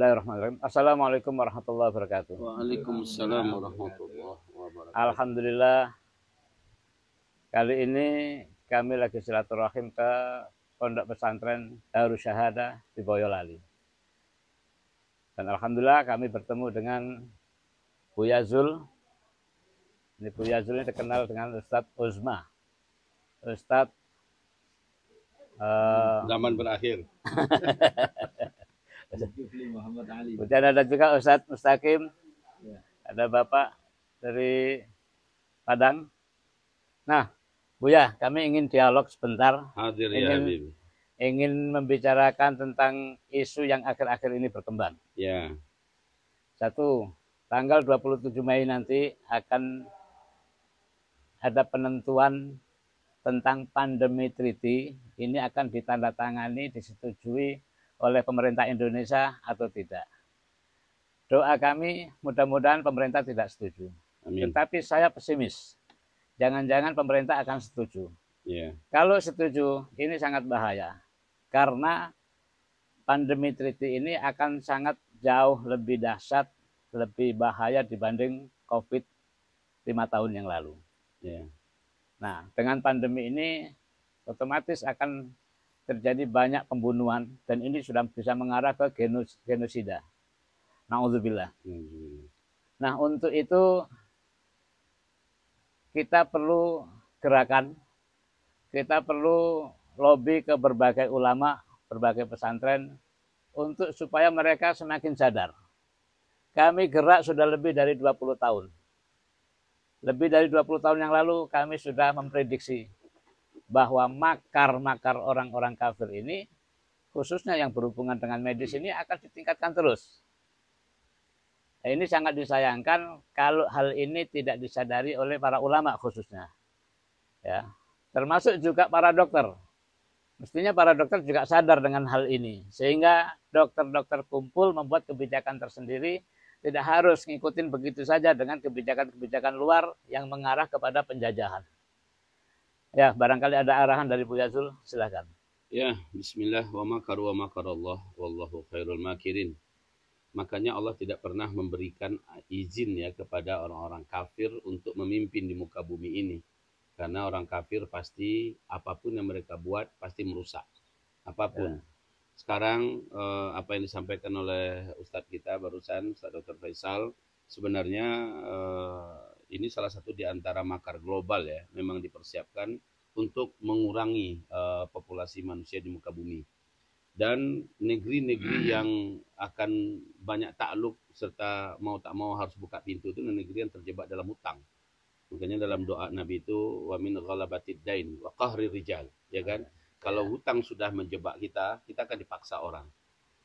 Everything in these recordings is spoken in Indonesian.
Bismillahirrahmanirrahim. Assalamualaikum warahmatullahi wabarakatuh. Waalaikumsalam warahmatullahi wabarakatuh. Alhamdulillah. Kali ini kami lagi silaturahim ke Pondok Pesantren Darussyahada di Boyolali. Dan Alhamdulillah kami bertemu dengan Buyazul. Yazul. Ini Bu Yazul ini terkenal dengan Ustaz Uzma. Ustaz. uh, eh, zaman berakhir. Zulkifli ada juga Ustadz Mustaqim. Ya. Ada Bapak dari Padang. Nah, Buya, kami ingin dialog sebentar. Hadir ya, ingin, Habib. Ingin membicarakan tentang isu yang akhir-akhir ini berkembang. Ya. Satu, tanggal 27 Mei nanti akan ada penentuan tentang pandemi treaty ini akan ditandatangani disetujui oleh pemerintah Indonesia atau tidak. Doa kami mudah-mudahan pemerintah tidak setuju. Amin. Tetapi saya pesimis. Jangan-jangan pemerintah akan setuju. Yeah. Kalau setuju, ini sangat bahaya. Karena pandemi triti ini akan sangat jauh lebih dahsyat, lebih bahaya dibanding COVID lima tahun yang lalu. Yeah. Nah, dengan pandemi ini otomatis akan terjadi banyak pembunuhan dan ini sudah bisa mengarah ke genos genosida. Nauzubillah. Hmm. Nah, untuk itu kita perlu gerakan, kita perlu lobby ke berbagai ulama, berbagai pesantren untuk supaya mereka semakin sadar. Kami gerak sudah lebih dari 20 tahun. Lebih dari 20 tahun yang lalu kami sudah memprediksi bahwa makar-makar orang-orang kafir ini khususnya yang berhubungan dengan medis ini akan ditingkatkan terus. Nah, ini sangat disayangkan kalau hal ini tidak disadari oleh para ulama khususnya. Ya, termasuk juga para dokter. Mestinya para dokter juga sadar dengan hal ini sehingga dokter-dokter kumpul membuat kebijakan tersendiri tidak harus ngikutin begitu saja dengan kebijakan-kebijakan luar yang mengarah kepada penjajahan. Ya, barangkali ada arahan dari Bu Yazul, silakan. Ya, bismillah wa makar wa makarallah wallahu khairul makirin. Makanya Allah tidak pernah memberikan izin ya kepada orang-orang kafir untuk memimpin di muka bumi ini. Karena orang kafir pasti apapun yang mereka buat pasti merusak. Apapun. Ya. Sekarang eh, apa yang disampaikan oleh Ustadz kita barusan, Ustadz Dr. Faisal, sebenarnya eh, ini salah satu di antara makar global ya, memang dipersiapkan untuk mengurangi uh, populasi manusia di muka bumi. Dan negeri-negeri hmm. yang akan banyak takluk serta mau tak mau harus buka pintu itu negeri yang terjebak dalam hutang. Makanya dalam doa Nabi itu wa min dain wa qahri rijal, ya kan? Ya. Kalau hutang sudah menjebak kita, kita akan dipaksa orang.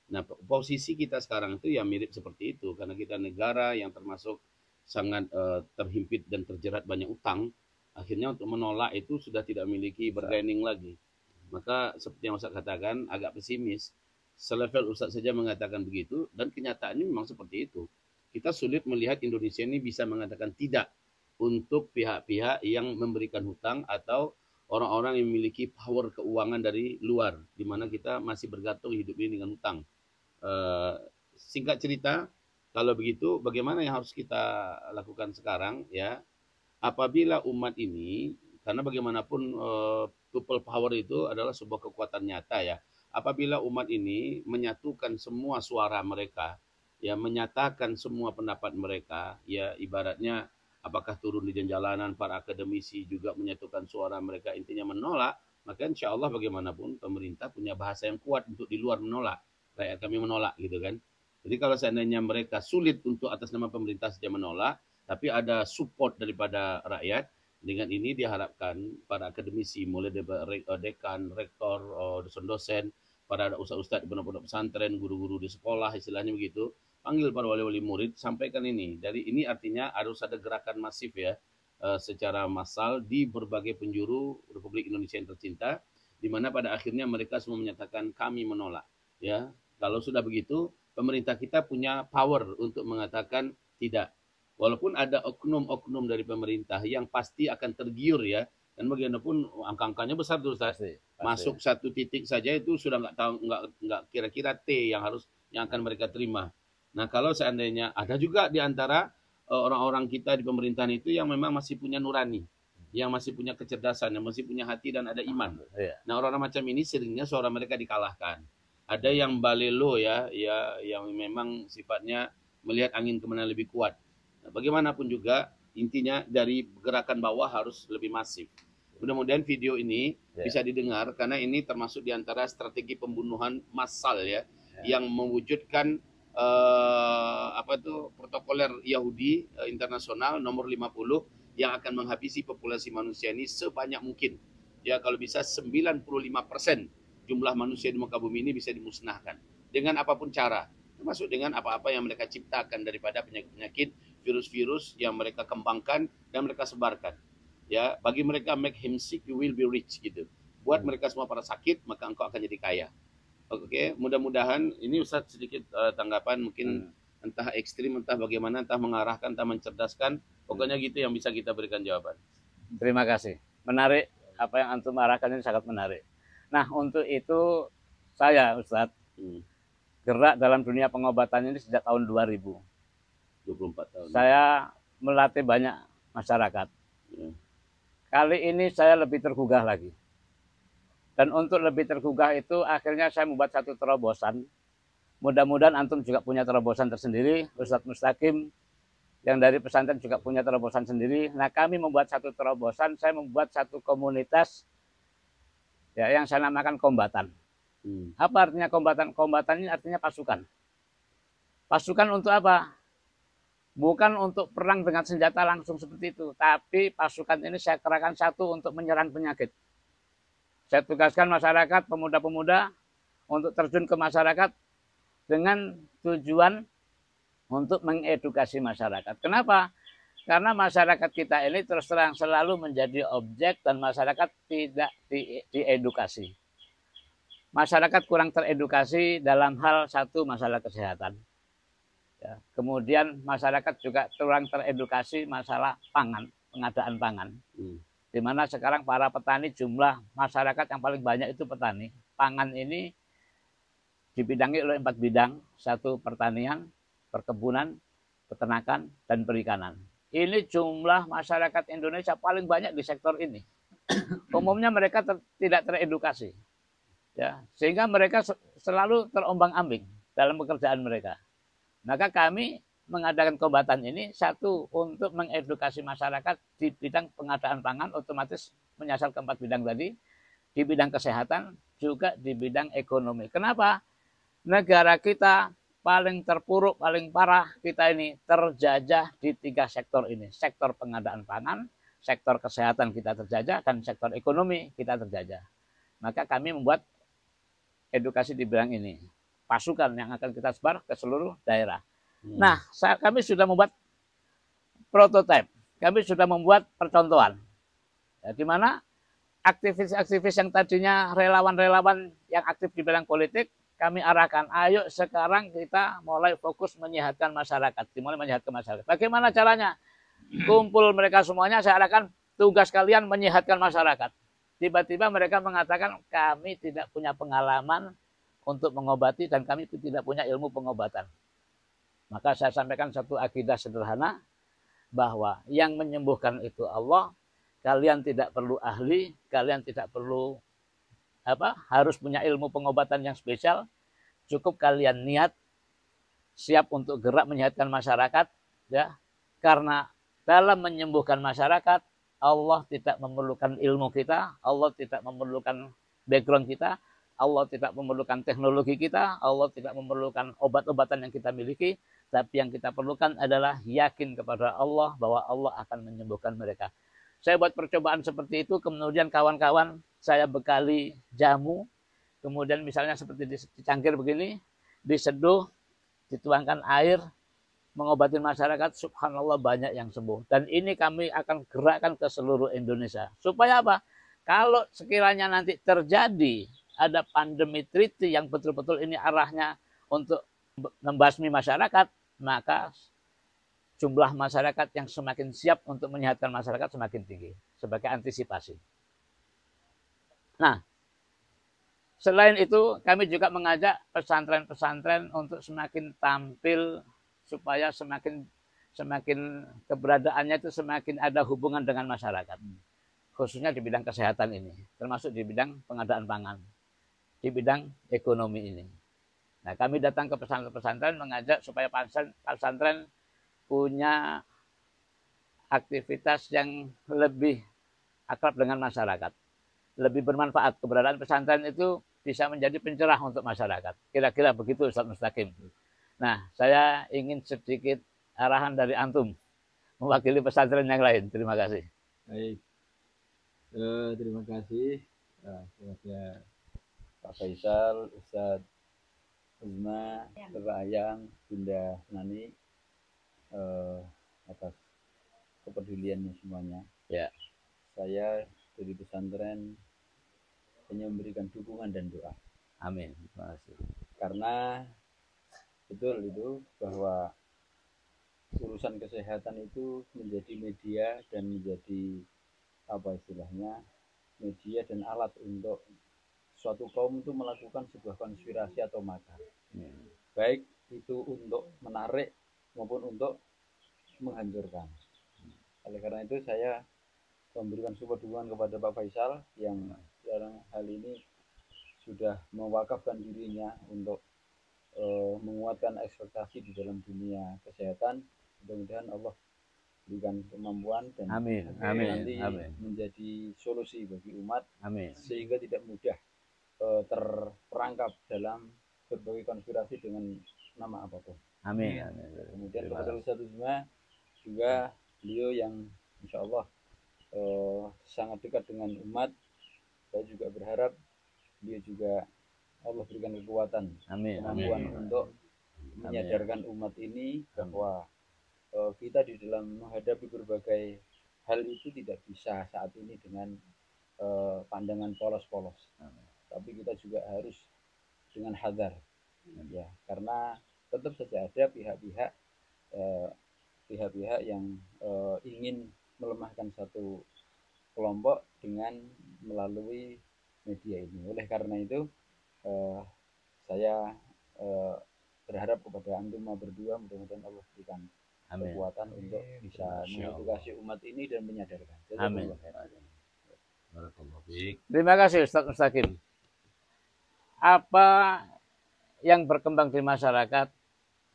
Nah, posisi kita sekarang itu ya mirip seperti itu karena kita negara yang termasuk sangat uh, terhimpit dan terjerat banyak utang, akhirnya untuk menolak itu sudah tidak memiliki bargaining lagi. Maka seperti yang Ustaz katakan agak pesimis. Selevel Ustaz saja mengatakan begitu dan kenyataannya memang seperti itu. Kita sulit melihat Indonesia ini bisa mengatakan tidak untuk pihak-pihak yang memberikan hutang atau orang-orang yang memiliki power keuangan dari luar di mana kita masih bergantung hidup ini dengan hutang. Uh, singkat cerita, kalau begitu, bagaimana yang harus kita lakukan sekarang ya? Apabila umat ini, karena bagaimanapun eh, people power itu adalah sebuah kekuatan nyata ya. Apabila umat ini menyatukan semua suara mereka, ya menyatakan semua pendapat mereka, ya ibaratnya apakah turun di jalanan para akademisi juga menyatukan suara mereka intinya menolak, maka insya Allah bagaimanapun pemerintah punya bahasa yang kuat untuk di luar menolak. Rakyat kami menolak gitu kan. Jadi kalau seandainya mereka sulit untuk atas nama pemerintah saja menolak, tapi ada support daripada rakyat, dengan ini diharapkan para akademisi mulai dari eh, dekan, rektor, eh, dosen-dosen, para ustaz-ustaz di pondok pesantren, guru-guru di sekolah, istilahnya begitu, panggil para wali-wali murid, sampaikan ini. Jadi ini artinya harus ada gerakan masif ya, eh, secara massal di berbagai penjuru Republik Indonesia yang tercinta, di mana pada akhirnya mereka semua menyatakan kami menolak. Ya, kalau sudah begitu, pemerintah kita punya power untuk mengatakan tidak. Walaupun ada oknum-oknum dari pemerintah yang pasti akan tergiur ya, dan bagaimanapun angka-angkanya besar terus, Pasti, pasti. Masuk satu titik saja itu sudah nggak tahu nggak nggak kira-kira T yang harus yang akan mereka terima. Nah kalau seandainya ada juga di antara eh, orang-orang kita di pemerintahan itu yang memang masih punya nurani, yang masih punya kecerdasan, yang masih punya hati dan ada iman. Iya. Nah orang-orang macam ini seringnya suara mereka dikalahkan ada yang balelo ya, ya yang memang sifatnya melihat angin kemana lebih kuat. Nah, bagaimanapun juga intinya dari gerakan bawah harus lebih masif. Mudah-mudahan video ini yeah. bisa didengar karena ini termasuk diantara strategi pembunuhan massal ya, yeah. yang mewujudkan uh, apa itu protokoler Yahudi uh, internasional nomor 50 yang akan menghabisi populasi manusia ini sebanyak mungkin. Ya kalau bisa 95 persen jumlah manusia di muka bumi ini bisa dimusnahkan dengan apapun cara termasuk dengan apa-apa yang mereka ciptakan daripada penyakit-penyakit virus-virus yang mereka kembangkan dan mereka sebarkan ya bagi mereka make him sick you will be rich gitu buat hmm. mereka semua para sakit maka engkau akan jadi kaya oke okay? mudah-mudahan ini Ustaz sedikit uh, tanggapan mungkin hmm. entah ekstrim entah bagaimana entah mengarahkan entah mencerdaskan pokoknya hmm. gitu yang bisa kita berikan jawaban terima kasih menarik apa yang antum arahkan ini sangat menarik Nah untuk itu saya Ustadz hmm. gerak dalam dunia pengobatan ini sejak tahun 2000. 24 tahun. Saya melatih banyak masyarakat. Ya. Kali ini saya lebih tergugah lagi. Dan untuk lebih tergugah itu akhirnya saya membuat satu terobosan. Mudah-mudahan antum juga punya terobosan tersendiri, Ustadz Mustaqim yang dari pesantren juga punya terobosan sendiri. Nah, kami membuat satu terobosan, saya membuat satu komunitas ya yang saya namakan kombatan. Hmm. Apa artinya kombatan? Kombatan ini artinya pasukan. Pasukan untuk apa? Bukan untuk perang dengan senjata langsung seperti itu, tapi pasukan ini saya kerahkan satu untuk menyerang penyakit. Saya tugaskan masyarakat, pemuda-pemuda untuk terjun ke masyarakat dengan tujuan untuk mengedukasi masyarakat. Kenapa? Karena masyarakat kita ini terus terang selalu menjadi objek dan masyarakat tidak diedukasi. Masyarakat kurang teredukasi dalam hal satu masalah kesehatan. Ya. Kemudian masyarakat juga kurang teredukasi masalah pangan, pengadaan pangan. Hmm. Di mana sekarang para petani jumlah masyarakat yang paling banyak itu petani. Pangan ini dibidangi oleh empat bidang, satu pertanian, perkebunan, peternakan, dan perikanan. Ini jumlah masyarakat Indonesia paling banyak di sektor ini. Umumnya mereka ter, tidak teredukasi. Ya, sehingga mereka selalu terombang-ambing dalam pekerjaan mereka. Maka kami mengadakan kombatan ini satu untuk mengedukasi masyarakat di bidang pengadaan pangan otomatis menyasar ke empat bidang tadi di bidang kesehatan juga di bidang ekonomi. Kenapa? Negara kita paling terpuruk, paling parah kita ini terjajah di tiga sektor ini. Sektor pengadaan pangan, sektor kesehatan kita terjajah, dan sektor ekonomi kita terjajah. Maka kami membuat edukasi di bidang ini. Pasukan yang akan kita sebar ke seluruh daerah. Hmm. Nah, saat kami sudah membuat prototipe. Kami sudah membuat percontohan. Ya, di mana aktivis-aktivis yang tadinya relawan-relawan yang aktif di bidang politik kami arahkan. Ayo sekarang kita mulai fokus menyehatkan masyarakat. Dimulai menyehatkan masyarakat. Bagaimana caranya? Hmm. Kumpul mereka semuanya, saya arahkan tugas kalian menyehatkan masyarakat. Tiba-tiba mereka mengatakan kami tidak punya pengalaman untuk mengobati dan kami tidak punya ilmu pengobatan. Maka saya sampaikan satu akidah sederhana bahwa yang menyembuhkan itu Allah. Kalian tidak perlu ahli, kalian tidak perlu apa harus punya ilmu pengobatan yang spesial Cukup kalian niat siap untuk gerak menyehatkan masyarakat ya. Karena dalam menyembuhkan masyarakat Allah tidak memerlukan ilmu kita, Allah tidak memerlukan background kita, Allah tidak memerlukan teknologi kita, Allah tidak memerlukan obat-obatan yang kita miliki, tapi yang kita perlukan adalah yakin kepada Allah bahwa Allah akan menyembuhkan mereka. Saya buat percobaan seperti itu, kemudian kawan-kawan saya bekali jamu kemudian misalnya seperti di cangkir begini, diseduh, dituangkan air, mengobati masyarakat, subhanallah banyak yang sembuh. Dan ini kami akan gerakkan ke seluruh Indonesia. Supaya apa? Kalau sekiranya nanti terjadi ada pandemi triti yang betul-betul ini arahnya untuk membasmi masyarakat, maka jumlah masyarakat yang semakin siap untuk menyehatkan masyarakat semakin tinggi sebagai antisipasi. Nah, Selain itu, kami juga mengajak pesantren-pesantren untuk semakin tampil supaya semakin semakin keberadaannya itu semakin ada hubungan dengan masyarakat. Khususnya di bidang kesehatan ini, termasuk di bidang pengadaan pangan, di bidang ekonomi ini. Nah, kami datang ke pesantren-pesantren mengajak supaya pesantren punya aktivitas yang lebih akrab dengan masyarakat. Lebih bermanfaat keberadaan pesantren itu bisa menjadi pencerah untuk masyarakat. Kira-kira begitu Ustaz Mustaqim. Nah, saya ingin sedikit arahan dari antum mewakili pesantren yang lain. Terima kasih. Baik. Uh, terima kasih. Ah, Pak Faisal, Ustaz Uzma, ya. Ayang, Bunda Nani uh, atas kepeduliannya semuanya. Ya. Saya dari pesantren hanya memberikan dukungan dan doa. Amin. Terima Karena betul itu bahwa urusan kesehatan itu menjadi media dan menjadi apa istilahnya media dan alat untuk suatu kaum itu melakukan sebuah konspirasi atau makar. Hmm. Baik itu untuk menarik maupun untuk menghancurkan. Oleh karena itu saya memberikan support dukungan kepada Pak Faisal yang dalam hal ini sudah mewakafkan dirinya untuk uh, menguatkan ekspektasi di dalam dunia kesehatan mudah-mudahan Allah berikan kemampuan dan amin. Amin. nanti amin. menjadi solusi bagi umat amin. sehingga tidak mudah uh, terperangkap dalam berbagai konspirasi dengan nama apapun. Amin. Iya. amin. Kemudian kepada satu semua juga beliau yang insya Allah uh, sangat dekat dengan umat saya juga berharap dia juga Allah berikan kekuatan, amin, kemampuan amin. untuk menyadarkan umat ini bahwa uh, kita di dalam menghadapi berbagai hal itu tidak bisa saat ini dengan uh, pandangan polos-polos, tapi kita juga harus dengan hadar, amin. ya, karena tetap saja ada pihak-pihak e, pihak-pihak uh, yang uh, ingin melemahkan satu kelompok dengan melalui media ini. Oleh karena itu, eh, saya eh, berharap kepada antum berdua mudah-mudahan Allah berikan Amin. kekuatan Amin. untuk bisa mengedukasi umat ini dan menyadarkan. Jadi Amin. Terima kasih Ustaz Mustaqim. Apa yang berkembang di masyarakat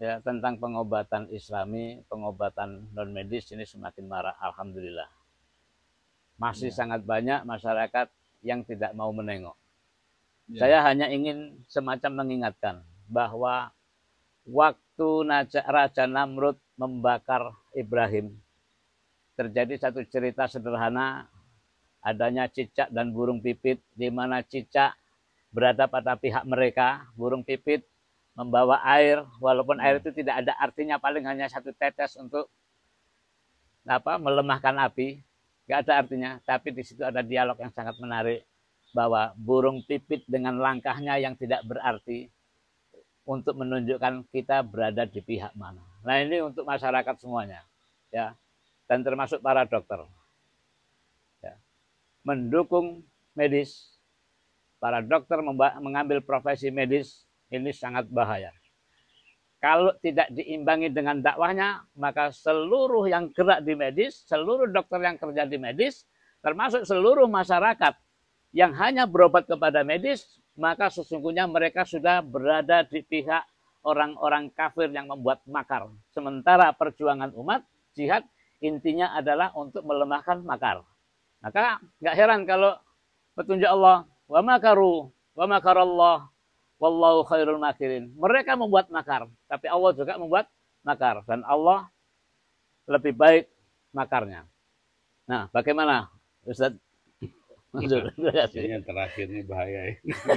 ya tentang pengobatan Islami, pengobatan non medis ini semakin marah. Alhamdulillah. Masih ya. sangat banyak masyarakat yang tidak mau menengok. Ya. Saya hanya ingin semacam mengingatkan bahwa waktu Raja Namrud membakar Ibrahim terjadi satu cerita sederhana adanya cicak dan burung pipit di mana cicak berada pada pihak mereka burung pipit membawa air walaupun air iya. itu tidak ada artinya paling hanya satu tetes untuk apa melemahkan api Gak ada artinya, tapi di situ ada dialog yang sangat menarik bahwa burung pipit dengan langkahnya yang tidak berarti untuk menunjukkan kita berada di pihak mana. Nah ini untuk masyarakat semuanya, ya, dan termasuk para dokter. Ya. Mendukung medis, para dokter mengambil profesi medis ini sangat bahaya. Kalau tidak diimbangi dengan dakwahnya, maka seluruh yang gerak di medis, seluruh dokter yang kerja di medis, termasuk seluruh masyarakat yang hanya berobat kepada medis, maka sesungguhnya mereka sudah berada di pihak orang-orang kafir yang membuat makar. Sementara perjuangan umat, jihad, intinya adalah untuk melemahkan makar. Maka nggak heran kalau petunjuk Allah, wa makaru, wa makarallah, Wallahu khairul makirin. Mereka membuat makar, tapi Allah juga membuat makar dan Allah lebih baik makarnya. Nah, bagaimana Ustaz? yang terakhir ini bahaya ini. Ya.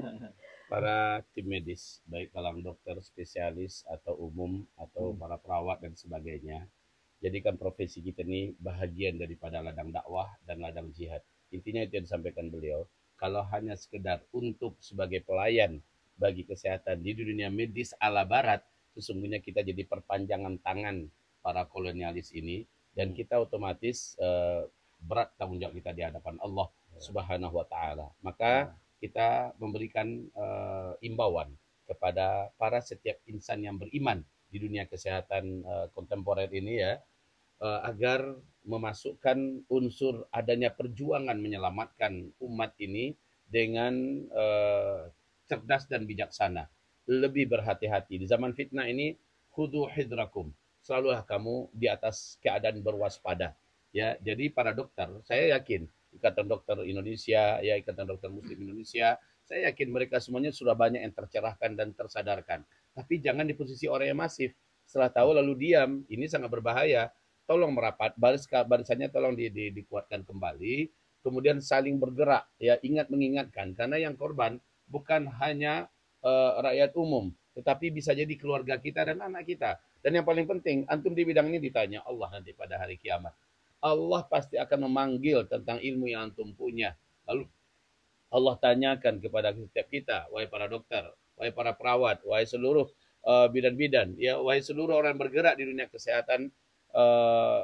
para tim medis, baik kalang dokter spesialis atau umum atau hmm. para perawat dan sebagainya. Jadikan profesi kita ini bahagian daripada ladang dakwah dan ladang jihad. Intinya itu yang disampaikan beliau kalau hanya sekedar untuk sebagai pelayan bagi kesehatan di dunia medis ala barat, sesungguhnya kita jadi perpanjangan tangan para kolonialis ini dan hmm. kita otomatis uh, berat tanggung jawab kita di hadapan Allah ya. Subhanahu wa taala. Maka ya. kita memberikan uh, imbauan kepada para setiap insan yang beriman di dunia kesehatan uh, kontemporer ini ya uh, agar memasukkan unsur adanya perjuangan menyelamatkan umat ini dengan uh, cerdas dan bijaksana. Lebih berhati-hati. Di zaman fitnah ini, khudu hidrakum. Selalulah kamu di atas keadaan berwaspada. Ya, jadi para dokter, saya yakin Ikatan Dokter Indonesia, ya Ikatan Dokter Muslim Indonesia, saya yakin mereka semuanya sudah banyak yang tercerahkan dan tersadarkan. Tapi jangan di posisi orang yang masif. Setelah tahu lalu diam, ini sangat berbahaya tolong merapat baris barisannya tolong di, di, dikuatkan kembali kemudian saling bergerak ya ingat mengingatkan karena yang korban bukan hanya uh, rakyat umum tetapi bisa jadi keluarga kita dan anak kita dan yang paling penting antum di bidang ini ditanya Allah nanti pada hari kiamat Allah pasti akan memanggil tentang ilmu yang antum punya lalu Allah tanyakan kepada setiap kita wahai para dokter wahai para perawat wahai seluruh eh, bidan-bidan uh, ya wahai seluruh orang yang bergerak di dunia kesehatan Eh,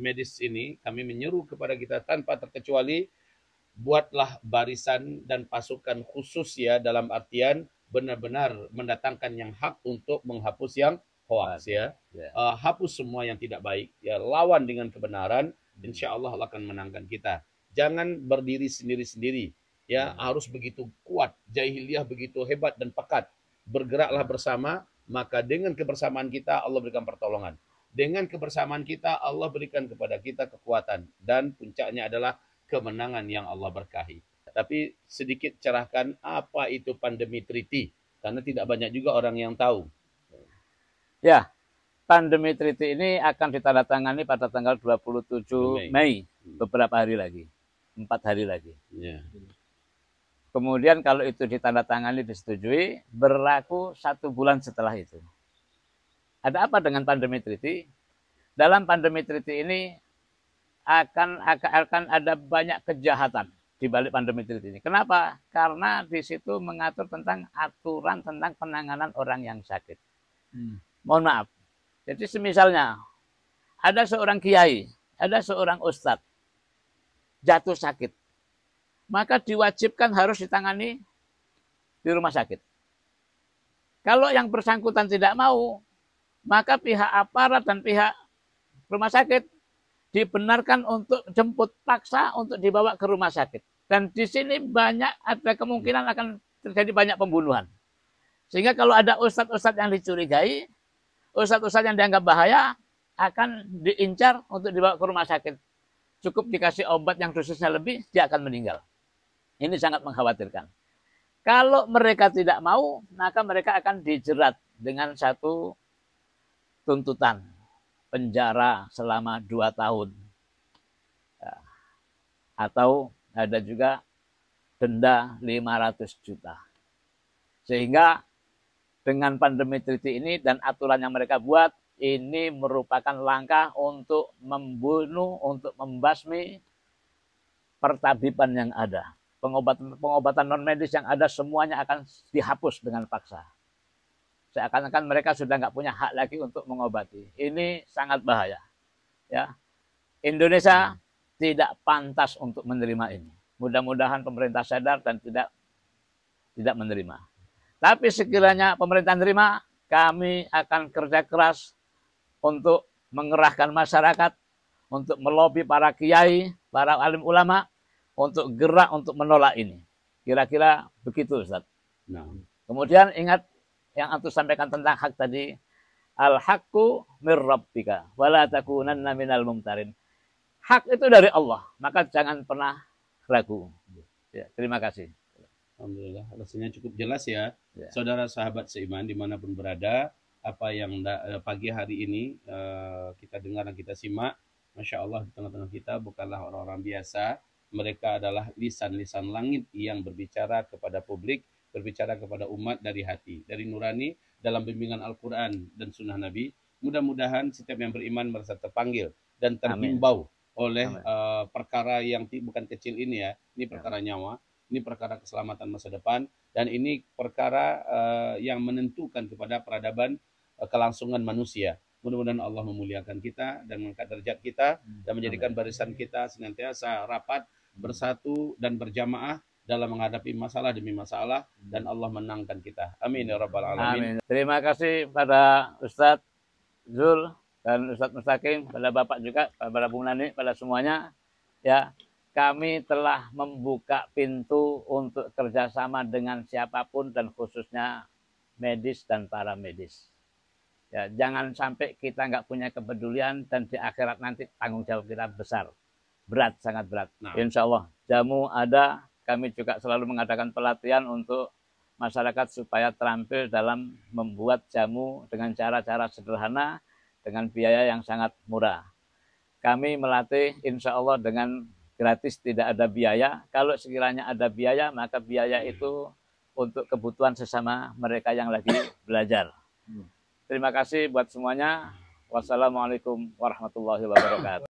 medis ini kami menyeru kepada kita tanpa terkecuali buatlah barisan dan pasukan khusus ya dalam artian benar-benar mendatangkan yang hak untuk menghapus yang hoax ya. Yeah. Uh, ya. eh, hapus semua yang tidak baik ya lawan dengan kebenaran insya Allah akan menangkan kita. Jangan berdiri sendiri-sendiri ya hmm. harus begitu kuat jahiliyah begitu hebat dan pekat bergeraklah bersama maka dengan kebersamaan kita Allah berikan pertolongan dengan kebersamaan kita, Allah berikan kepada kita kekuatan. Dan puncaknya adalah kemenangan yang Allah berkahi. Tapi sedikit cerahkan apa itu pandemi triti. Karena tidak banyak juga orang yang tahu. Ya, pandemi triti ini akan ditandatangani pada tanggal 27 Mei. Mei hmm. beberapa hari lagi. Empat hari lagi. Ya. Kemudian kalau itu ditandatangani disetujui, berlaku satu bulan setelah itu. Ada apa dengan pandemi triti? Dalam pandemi triti ini akan akan ada banyak kejahatan di balik pandemi triti ini. Kenapa? Karena di situ mengatur tentang aturan tentang penanganan orang yang sakit. Hmm. Mohon maaf. Jadi semisalnya ada seorang kiai, ada seorang ustadz jatuh sakit, maka diwajibkan harus ditangani di rumah sakit. Kalau yang bersangkutan tidak mau, maka pihak aparat dan pihak rumah sakit dibenarkan untuk jemput paksa untuk dibawa ke rumah sakit. Dan di sini banyak ada kemungkinan akan terjadi banyak pembunuhan. Sehingga kalau ada ustadz-ustadz yang dicurigai, ustadz-ustadz yang dianggap bahaya akan diincar untuk dibawa ke rumah sakit. Cukup dikasih obat yang dosisnya lebih, dia akan meninggal. Ini sangat mengkhawatirkan. Kalau mereka tidak mau, maka mereka akan dijerat dengan satu tuntutan penjara selama dua tahun. Ya. Atau ada juga denda 500 juta. Sehingga dengan pandemi treaty ini dan aturan yang mereka buat, ini merupakan langkah untuk membunuh, untuk membasmi pertabiban yang ada. Pengobatan, pengobatan non medis yang ada semuanya akan dihapus dengan paksa seakan-akan mereka sudah nggak punya hak lagi untuk mengobati. Ini sangat bahaya. Ya, Indonesia hmm. tidak pantas untuk menerima ini. Mudah-mudahan pemerintah sadar dan tidak tidak menerima. Tapi sekiranya pemerintah menerima, kami akan kerja keras untuk mengerahkan masyarakat, untuk melobi para kiai, para alim ulama, untuk gerak untuk menolak ini. Kira-kira begitu Ustaz. Nah. Kemudian ingat yang antum sampaikan tentang hak tadi al hakku mir rabbika wala takunanna minal mumtarin hak itu dari Allah maka jangan pernah ragu ya, terima kasih Alhamdulillah rasanya cukup jelas ya, ya. saudara sahabat seiman dimanapun berada apa yang eh, pagi hari ini uh, kita dengar dan kita simak Masya Allah di tengah-tengah kita bukanlah orang-orang biasa mereka adalah lisan-lisan langit yang berbicara kepada publik berbicara kepada umat dari hati, dari nurani dalam bimbingan Al-Quran dan Sunnah Nabi. Mudah-mudahan setiap yang beriman merasa terpanggil dan terhimbau oleh uh, perkara yang bukan kecil ini ya. Ini ya. perkara Amin. nyawa, ini perkara keselamatan masa depan, dan ini perkara uh, yang menentukan kepada peradaban uh, kelangsungan manusia. Mudah-mudahan Allah memuliakan kita dan mengangkat derajat kita hmm. dan menjadikan barisan kita senantiasa rapat, hmm. bersatu dan berjamaah dalam menghadapi masalah demi masalah dan Allah menangkan kita. Amin ya rabbal alamin. Amin. Terima kasih pada Ustadz Zul dan Ustadz Mustaqim, pada Bapak juga, pada Bung Nani, pada semuanya. Ya, kami telah membuka pintu untuk kerjasama dengan siapapun dan khususnya medis dan para medis. Ya, jangan sampai kita nggak punya kepedulian dan di akhirat nanti tanggung jawab kita besar, berat sangat berat. Nah. Insya Allah jamu ada, kami juga selalu mengadakan pelatihan untuk masyarakat supaya terampil dalam membuat jamu dengan cara-cara sederhana dengan biaya yang sangat murah. Kami melatih insya Allah dengan gratis tidak ada biaya. Kalau sekiranya ada biaya maka biaya itu untuk kebutuhan sesama mereka yang lagi belajar. Hmm. Terima kasih buat semuanya. Wassalamualaikum warahmatullahi wabarakatuh.